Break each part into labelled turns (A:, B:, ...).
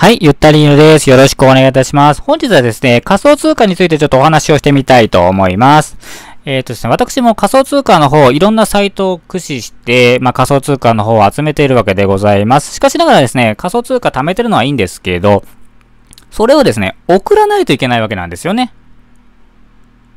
A: はい、ゆったりぬです。よろしくお願いいたします。本日はですね、仮想通貨についてちょっとお話をしてみたいと思います。えっ、ー、とですね、私も仮想通貨の方、いろんなサイトを駆使して、まあ、仮想通貨の方を集めているわけでございます。しかしながらですね、仮想通貨貯めてるのはいいんですけど、それをですね、送らないといけないわけなんですよね。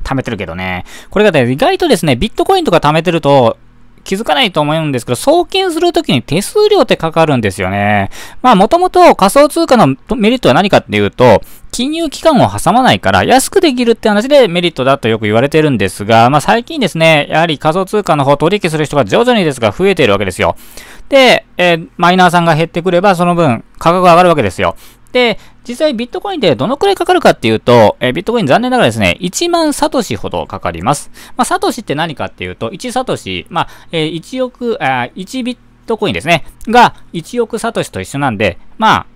A: 貯めてるけどね。これがね、意外とですね、ビットコインとか貯めてると、気づかないと思うんですけど、送金するときに手数料ってかかるんですよね。まあ、もともと仮想通貨のメリットは何かっていうと、金融機関を挟まないから安くできるって話でメリットだとよく言われてるんですが、まあ最近ですね、やはり仮想通貨の方取引する人が徐々にですが増えているわけですよ。で、えー、マイナーさんが減ってくればその分価格が上がるわけですよ。で、実際ビットコインでどのくらいかかるかっていうと、えー、ビットコイン残念ながらですね、1万サトシほどかかります。まあ、サトシって何かっていうと、1サトシ、まあ、えー、1億、あ1ビットコインですね、が1億サトシと一緒なんで、まあ、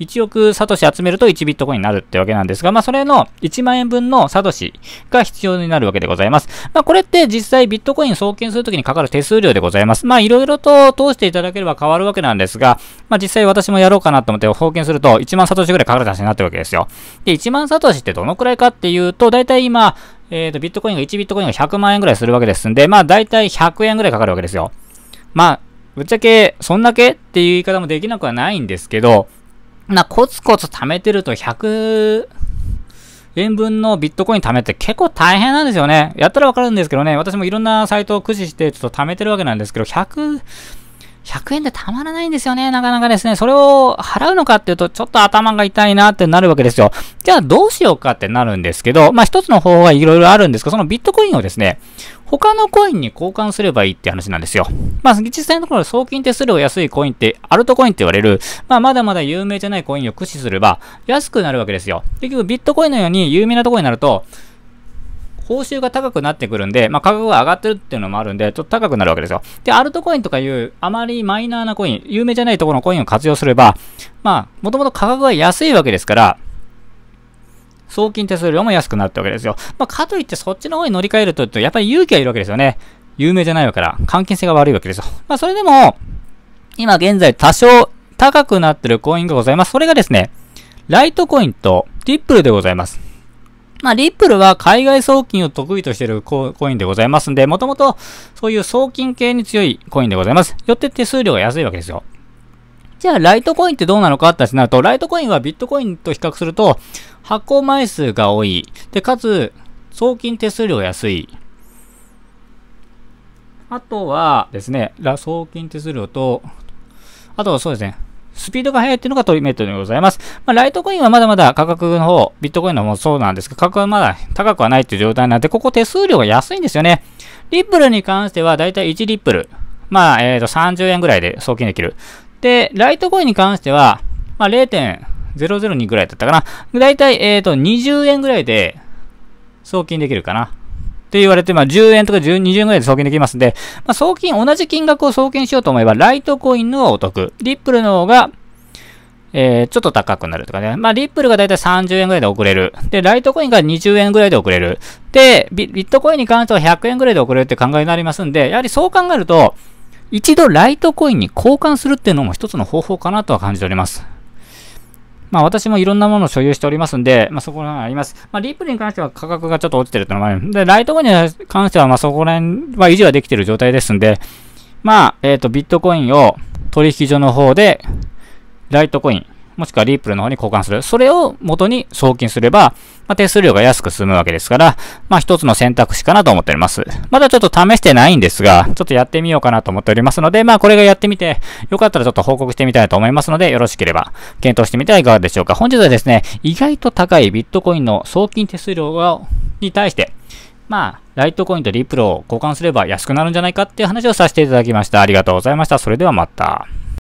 A: 1億サトシ集めると1ビットコインになるってわけなんですが、まあ、それの1万円分のサトシが必要になるわけでございます。まあ、これって実際ビットコイン送金するときにかかる手数料でございます。まあ、いろいろと通していただければ変わるわけなんですが、まあ、実際私もやろうかなと思って送金すると1万サトシぐらいかかる話になってるわけですよ。で、1万サトシってどのくらいかっていうと、だいたい今、えっ、ー、と、ビットコインが1ビットコインが100万円ぐらいするわけですんで、まあ、だいたい100円ぐらいかかるわけですよ。まあ、ぶっちゃけ、そんだけっていう言い方もできなくはないんですけど、まあ、コツコツ貯めてると100円分のビットコイン貯めて結構大変なんですよね。やったらわかるんですけどね、私もいろんなサイトを駆使してちょっと貯めてるわけなんですけど、100 100円でたまらないんですよね。なかなかですね。それを払うのかっていうと、ちょっと頭が痛いなってなるわけですよ。じゃあどうしようかってなるんですけど、まあ一つの方法はいろいろあるんですが、そのビットコインをですね、他のコインに交換すればいいって話なんですよ。まあ実際のところ送金手数料安いコインって、アルトコインって言われる、まあまだまだ有名じゃないコインを駆使すれば安くなるわけですよ。結局ビットコインのように有名なところになると、報酬が高くなってくるんで、まあ、価格が上がってるっていうのもあるんで、ちょっと高くなるわけですよ。で、アルトコインとかいう、あまりマイナーなコイン、有名じゃないところのコインを活用すれば、まあ、もともと価格が安いわけですから、送金手数料も安くなったわけですよ。まあ、かといってそっちの方に乗り換えると、やっぱり勇気がいるわけですよね。有名じゃないわけから、関係性が悪いわけですよ。まあ、それでも、今現在多少高くなってるコインがございます。それがですね、ライトコインとティップルでございます。まあ、リップルは海外送金を得意としているコインでございますんで、もともとそういう送金系に強いコインでございます。よって手数料が安いわけですよ。じゃあ、ライトコインってどうなのかってなると、ライトコインはビットコインと比較すると、発行枚数が多い。で、かつ、送金手数料安い。あとはですね、送金手数料と、あとはそうですね、スピードが速いっていうのがトリメットでございます。まあ、ライトコインはまだまだ価格の方、ビットコインの方もそうなんですが、価格はまだ高くはないという状態なんで、ここ手数料が安いんですよね。リップルに関しては、だいたい1リップル。まあ、えっ、ー、と、30円ぐらいで送金できる。で、ライトコインに関しては、まあ、0.002ぐらいだったかな。だいたい、えっ、ー、と、20円ぐらいで送金できるかな。って言われて、まあ、10円とか10 20円ぐらいで送金できますんで、まあ、送金、同じ金額を送金しようと思えば、ライトコインの方がお得。リップルの方が、えー、ちょっと高くなるとかね。まあ、リップルがだいたい30円ぐらいで遅れる。で、ライトコインが20円ぐらいで遅れる。で、ビットコインに関しては100円ぐらいで遅れるって考えになりますんで、やはりそう考えると、一度ライトコインに交換するっていうのも一つの方法かなとは感じております。まあ私もいろんなものを所有しておりますんで、まあそこら辺あります。まあリップルに関しては価格がちょっと落ちてるってのもある。で、ライトコインに関してはまあそこら辺は維持はできてる状態ですんで、まあ、えっ、ー、と、ビットコインを取引所の方でライトコイン、もしくはリープルの方に交換する。それを元に送金すれば、まあ、手数料が安く済むわけですから、まあ一つの選択肢かなと思っております。まだちょっと試してないんですが、ちょっとやってみようかなと思っておりますので、まあこれがやってみて、よかったらちょっと報告してみたいと思いますので、よろしければ検討してみてはいかがでしょうか。本日はですね、意外と高いビットコインの送金手数料に対して、まあ、ライトコインとリプルを交換すれば安くなるんじゃないかっていう話をさせていただきました。ありがとうございました。それではまた。